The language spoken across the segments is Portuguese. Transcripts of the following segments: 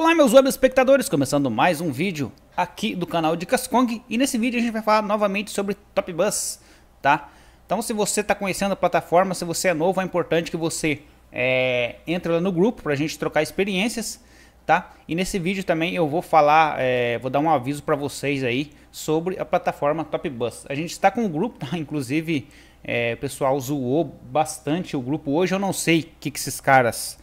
Olá meus web espectadores, começando mais um vídeo aqui do canal de Kong e nesse vídeo a gente vai falar novamente sobre Top Bus, tá? Então se você está conhecendo a plataforma, se você é novo, é importante que você é, entre lá no grupo para a gente trocar experiências, tá? E nesse vídeo também eu vou falar, é, vou dar um aviso para vocês aí sobre a plataforma Top Bus. A gente está com um grupo, tá? inclusive é, o pessoal zoou bastante o grupo hoje, eu não sei o que, que esses caras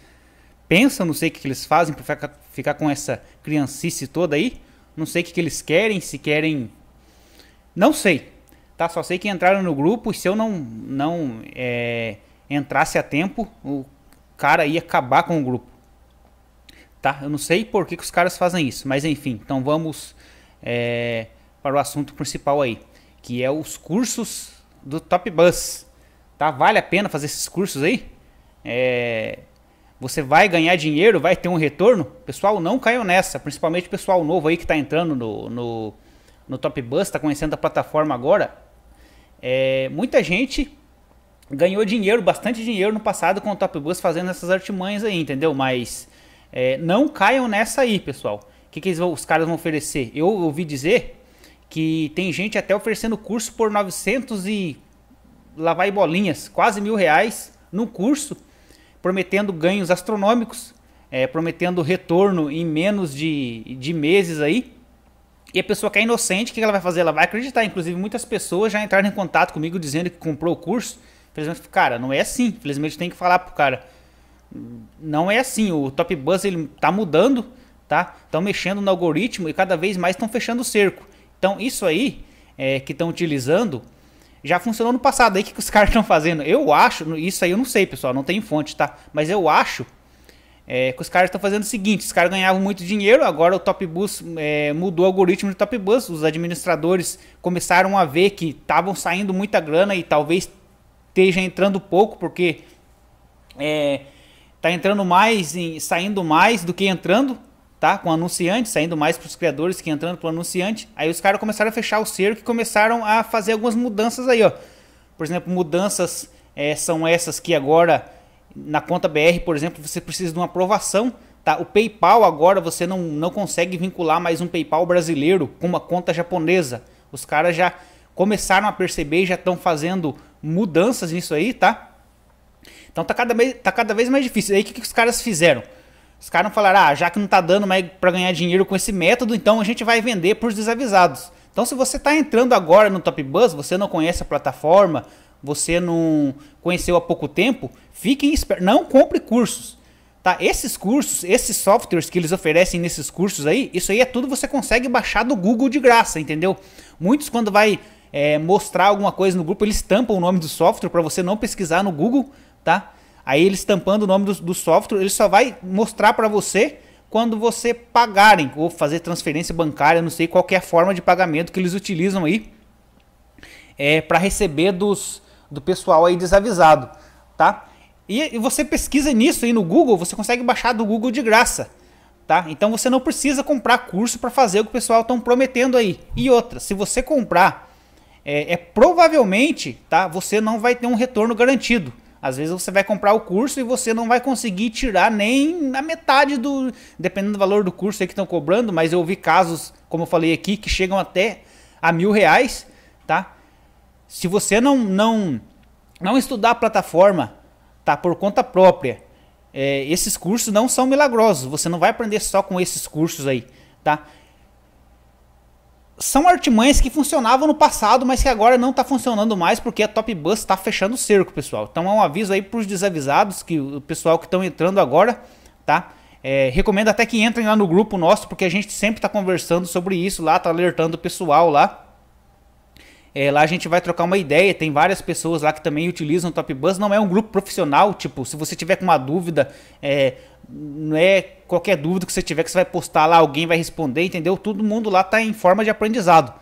pensam, não sei o que, eles fazem para ficar, com essa criancice toda aí. Não sei o que, que eles querem, se querem. Não sei. Tá? Só sei que entraram no grupo e se eu não, não é, entrasse a tempo, o cara ia acabar com o grupo. Tá? Eu não sei por que, que os caras fazem isso, mas enfim, então vamos é, para o assunto principal aí, que é os cursos do Top Bus. Tá? Vale a pena fazer esses cursos aí? É, você vai ganhar dinheiro, vai ter um retorno. Pessoal, não caiam nessa, principalmente o pessoal novo aí que está entrando no, no, no Top Bus, está conhecendo a plataforma agora. É, muita gente ganhou dinheiro, bastante dinheiro no passado com o Top Bus fazendo essas artimanhas aí, entendeu? Mas é, não caiam nessa aí, pessoal. O que, que eles, os caras vão oferecer? Eu ouvi dizer que tem gente até oferecendo curso por 900 e lá vai bolinhas, quase mil reais no curso prometendo ganhos astronômicos, é, prometendo retorno em menos de, de meses aí. E a pessoa que é inocente, o que ela vai fazer? Ela vai acreditar. Inclusive, muitas pessoas já entraram em contato comigo dizendo que comprou o curso. Felizmente, cara, não é assim. Felizmente, tem que falar pro cara. Não é assim. O Top Buzz ele tá mudando, tá? Estão mexendo no algoritmo e cada vez mais estão fechando o cerco. Então, isso aí é, que estão utilizando já funcionou no passado. Aí o que, que os caras estão fazendo? Eu acho, isso aí eu não sei, pessoal, não tem fonte, tá? Mas eu acho é, que os caras estão fazendo o seguinte: os caras ganhavam muito dinheiro, agora o Top Bus é, mudou o algoritmo do Top Bus. Os administradores começaram a ver que estavam saindo muita grana e talvez esteja entrando pouco, porque é, tá entrando mais, em, saindo mais do que entrando tá? Com anunciante, saindo mais para os criadores que entrando para o anunciante. Aí os caras começaram a fechar o cerco e começaram a fazer algumas mudanças aí, ó. Por exemplo, mudanças é, são essas que agora na conta BR, por exemplo, você precisa de uma aprovação, tá? O PayPal agora você não, não consegue vincular mais um PayPal brasileiro com uma conta japonesa. Os caras já começaram a perceber e já estão fazendo mudanças nisso aí, tá? Então tá cada, tá cada vez mais difícil. aí o que, que os caras fizeram? Os caras não falaram, ah, já que não tá dando mais para ganhar dinheiro com esse método, então a gente vai vender para os desavisados. Então, se você está entrando agora no Top Buzz, você não conhece a plataforma, você não conheceu há pouco tempo, fiquem espertos, não compre cursos. Tá? Esses cursos, esses softwares que eles oferecem nesses cursos aí, isso aí é tudo você consegue baixar do Google de graça, entendeu? Muitos quando vai é, mostrar alguma coisa no grupo, eles tampam o nome do software para você não pesquisar no Google, tá? Aí eles estampando o nome do, do software, ele só vai mostrar para você quando você pagarem ou fazer transferência bancária, não sei qualquer forma de pagamento que eles utilizam aí é, para receber dos do pessoal aí desavisado, tá? E, e você pesquisa nisso aí no Google, você consegue baixar do Google de graça, tá? Então você não precisa comprar curso para fazer o que o pessoal estão prometendo aí. E outra, se você comprar é, é, provavelmente, tá? Você não vai ter um retorno garantido. Às vezes você vai comprar o curso e você não vai conseguir tirar nem a metade do. Dependendo do valor do curso aí que estão cobrando, mas eu vi casos, como eu falei aqui, que chegam até a mil reais, tá? Se você não, não, não estudar a plataforma, tá? Por conta própria, é, esses cursos não são milagrosos. Você não vai aprender só com esses cursos aí, tá? são artimanhas que funcionavam no passado, mas que agora não está funcionando mais porque a Top Bus está fechando o cerco, pessoal. Então é um aviso aí para os desavisados, que o pessoal que estão entrando agora, tá? É, recomendo até que entrem lá no grupo nosso, porque a gente sempre está conversando sobre isso lá, tá alertando o pessoal lá. É, lá a gente vai trocar uma ideia, tem várias pessoas lá que também utilizam o Top Não é um grupo profissional, tipo, se você tiver com uma dúvida, é, não é qualquer dúvida que você tiver que você vai postar lá, alguém vai responder, entendeu? Todo mundo lá está em forma de aprendizado.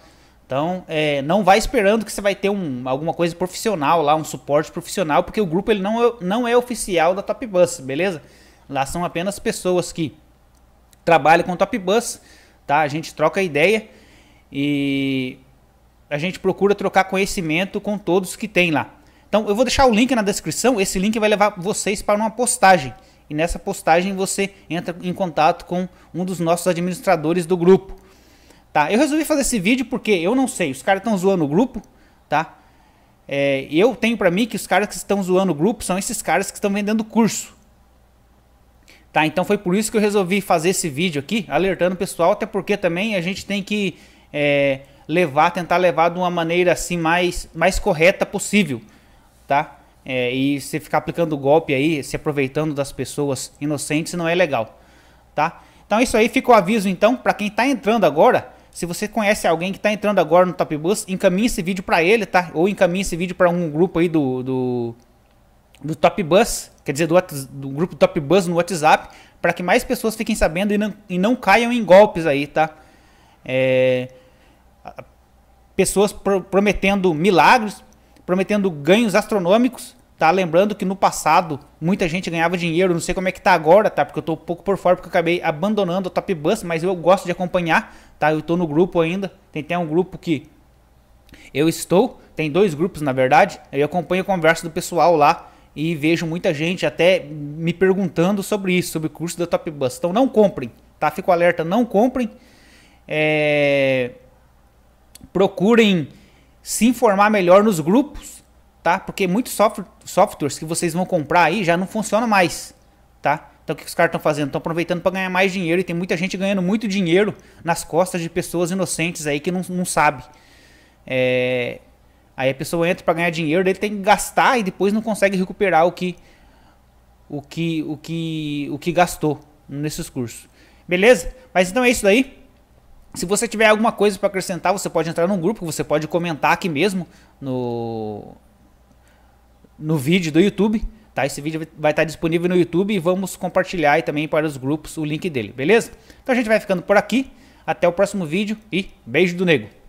Então, é, não vai esperando que você vai ter um, alguma coisa profissional lá, um suporte profissional, porque o grupo ele não é, não é oficial da Top Bus, beleza? Lá são apenas pessoas que trabalham com Top Bus, tá? A gente troca ideia e a gente procura trocar conhecimento com todos que tem lá. Então eu vou deixar o link na descrição, esse link vai levar vocês para uma postagem. E nessa postagem você entra em contato com um dos nossos administradores do grupo. Tá? Eu resolvi fazer esse vídeo porque eu não sei, os caras estão zoando o grupo, tá? É, eu tenho para mim que os caras que estão zoando o grupo são esses caras que estão vendendo curso. Tá, então foi por isso que eu resolvi fazer esse vídeo aqui, alertando o pessoal, até porque também a gente tem que é, levar, tentar levar de uma maneira assim mais, mais correta possível, tá? É, e você ficar aplicando golpe aí, se aproveitando das pessoas inocentes, não é legal, tá? Então isso aí fica o aviso então para quem está entrando agora. Se você conhece alguém que está entrando agora no Top Bus, encaminhe esse vídeo para ele, tá? Ou encaminhe esse vídeo para um grupo aí do, do, do Top Bus, quer dizer, do, do grupo Top Bus no WhatsApp, para que mais pessoas fiquem sabendo e não, e não caiam em golpes aí, tá? É, pessoas pro prometendo milagres, prometendo ganhos astronômicos, tá? Lembrando que no passado muita gente ganhava dinheiro, não sei como é que tá agora, tá? Porque eu tô um pouco por fora porque eu acabei abandonando o Top Bus, mas eu gosto de acompanhar, tá? Eu tô no grupo ainda, tem até um grupo que eu estou, tem dois grupos na verdade, eu acompanho a conversa do pessoal lá e vejo muita gente até me perguntando sobre isso, sobre o curso da Top Bus. Então não comprem, tá? Fico alerta, não comprem. É procurem se informar melhor nos grupos, tá? Porque muitos softwares que vocês vão comprar aí já não funcionam mais, tá? Então o que os caras estão fazendo? Estão aproveitando para ganhar mais dinheiro e tem muita gente ganhando muito dinheiro nas costas de pessoas inocentes aí que não, não sabe. É... Aí a pessoa entra para ganhar dinheiro, ele tem que gastar e depois não consegue recuperar o que o que o que o que gastou nesses cursos. Beleza? Mas então é isso daí. Se você tiver alguma coisa para acrescentar, você pode entrar num grupo, você pode comentar aqui mesmo no no vídeo do YouTube, tá? Esse vídeo vai estar disponível no YouTube e vamos compartilhar e também para os grupos o link dele, beleza? Então a gente vai ficando por aqui. Até o próximo vídeo e beijo do nego.